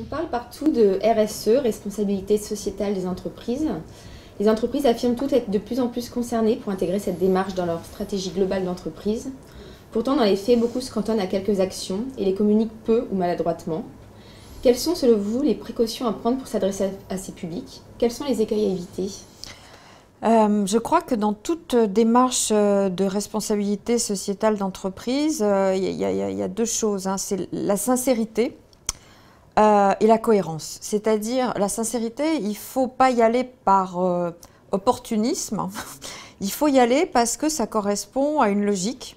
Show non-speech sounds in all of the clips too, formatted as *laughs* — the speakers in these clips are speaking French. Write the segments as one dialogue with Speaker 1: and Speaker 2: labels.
Speaker 1: On parle partout de RSE, responsabilité sociétale des entreprises. Les entreprises affirment toutes être de plus en plus concernées pour intégrer cette démarche dans leur stratégie globale d'entreprise. Pourtant, dans les faits, beaucoup se cantonnent à quelques actions et les communiquent peu ou maladroitement. Quelles sont, selon vous, les précautions à prendre pour s'adresser à ces publics Quels sont les écueils à éviter
Speaker 2: euh, je crois que dans toute démarche euh, de responsabilité sociétale d'entreprise, euh, il y, a deux choses. Hein. C'est la sincérité, euh, et la cohérence. C'est-à-dire la sincérité, il ne faut pas y aller par euh, opportunisme, *laughs* il faut y aller parce que ça correspond à une logique.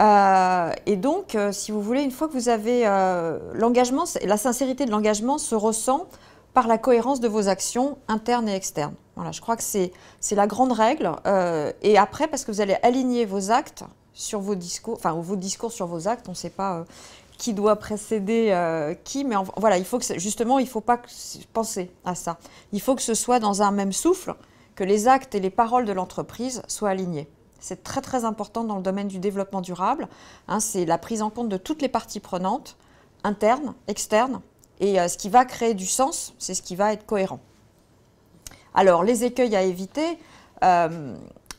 Speaker 2: Euh, et donc, si vous voulez, une fois que vous avez l'engagement, la sincérité de l'engagement se ressent par la cohérence de vos actions internes et externes. Voilà, je crois que c'est la grande règle. et après, parce que vous allez aligner vos actes sur vos discours, enfin vos discours sur vos actes. On ne sait pas euh, qui doit précéder euh, qui, mais voilà, il faut que justement, il ne faut pas penser à ça. Il faut que ce soit dans un même souffle, que les actes et les paroles de l'entreprise soient alignés. C'est très très important dans le domaine du développement durable. Hein, c'est la prise en compte de toutes les parties prenantes, internes, externes, et euh, ce qui va créer du sens, c'est ce qui va être cohérent. Alors, les écueils à éviter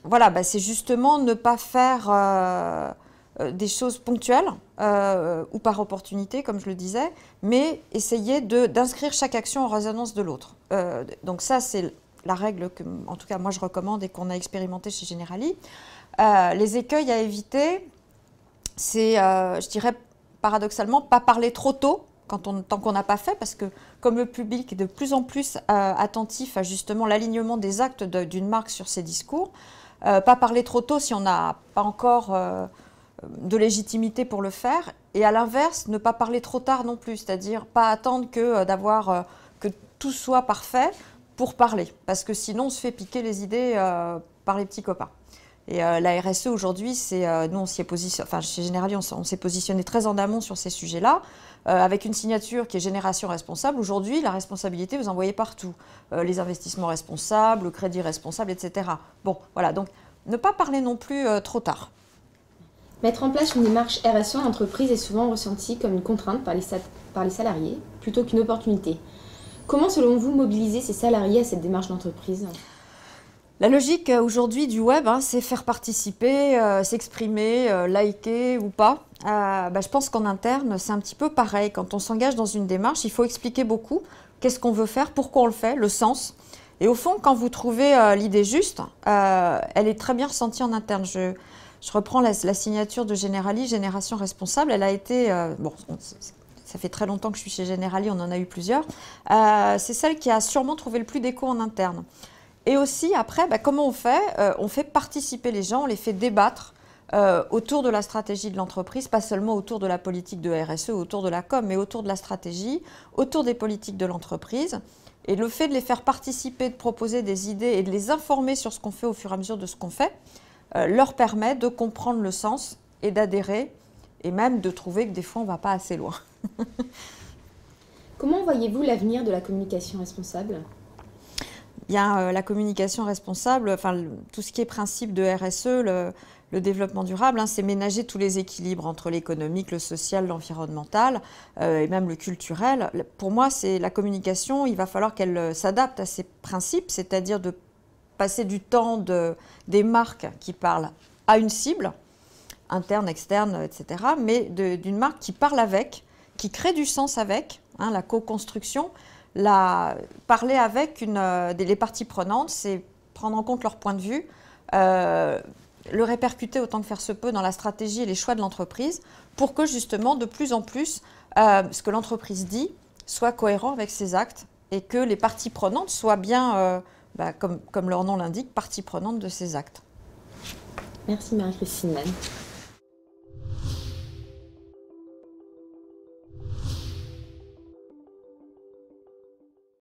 Speaker 2: voilà, bah, c'est justement ne pas faire euh, euh, des choses ponctuelles euh, ou par opportunité, comme je le disais, mais essayer d'inscrire chaque action en résonance de l'autre. donc ça, c'est la règle que, en tout cas, moi je recommande et qu'on a expérimenté chez Generali. les écueils à éviter, c'est, je dirais, paradoxalement, pas parler trop tôt quand tant qu'on n'a pas fait, parce que comme le public est de plus en plus attentif à justement l'alignement des actes d'une marque sur ses discours, euh, pas parler trop tôt si on n'a pas encore euh, de légitimité pour le faire, et à l'inverse, ne pas parler trop tard non plus, c'est-à-dire pas attendre que euh, que tout soit parfait pour parler, parce que sinon on se fait piquer les idées par les petits copains. Et euh, la RSE aujourd'hui, c'est euh, nous on s'y positionné, enfin chez Generali, on, s'est positionné très en amont sur ces sujets-là, euh, avec une signature qui est Génération responsable. Aujourd'hui, la responsabilité, vous en voyez partout, les investissements responsables, le crédit responsable, etc. Bon, voilà. Donc ne pas parler non plus trop tard.
Speaker 1: Mettre en place une démarche RSE en entreprise est souvent ressentie comme une contrainte par les salariés plutôt qu'une opportunité. Comment, selon vous, mobiliser ces salariés à cette démarche d'entreprise
Speaker 2: la logique euh, aujourd'hui du web, hein, c'est faire participer, euh, s'exprimer, euh, liker ou pas. Bah, je pense qu'en interne, c'est un petit peu pareil. Quand on s'engage dans une démarche, il faut expliquer beaucoup qu'est-ce qu'on veut faire, pourquoi on le fait, le sens. Et au fond, quand vous trouvez l'idée juste, elle est très bien ressentie en interne. Je, reprends la, signature de Generali, Génération Responsable. Elle a été, bon, ça fait très longtemps que je suis chez Generali, on en a eu plusieurs. c'est celle qui a sûrement trouvé le plus d'écho en interne. Et aussi, après, bah, comment on fait euh, On fait participer les gens, on les fait débattre euh, autour de la stratégie de l'entreprise, pas seulement autour de la politique de RSE, autour de la com, mais autour de la stratégie, autour des politiques de l'entreprise. Et le fait de les faire participer, de proposer des idées et de les informer sur ce qu'on fait au fur et à mesure de ce qu'on fait, euh, leur permet de comprendre le sens et d'adhérer, et même de trouver que des fois on ne va pas assez loin. *laughs* Comment voyez-vous l'avenir de la communication responsable il y a euh, la communication responsable, enfin tout ce qui est principe de RSE, le, développement durable, hein, c'est ménager tous les équilibres entre l'économique, le social, l'environnemental euh, et même le culturel. Pour moi, c'est la communication, il va falloir qu'elle euh, s'adapte à ces principes, c'est-à-dire de passer du temps de, des marques qui parlent à une cible, interne, externe, etc., mais d'une marque qui parle avec, qui crée du sens avec, hein, la co-construction, la, parler avec euh, les parties prenantes, c'est prendre en compte leur point de vue, euh, le répercuter autant que faire se peut dans la stratégie et les choix de l'entreprise pour que justement de plus en plus euh, ce que l'entreprise dit soit cohérent avec ses actes et que les parties prenantes soient bien, bah, comme, comme leur nom l'indique, parties prenantes de ses actes. Merci Marie-Christine.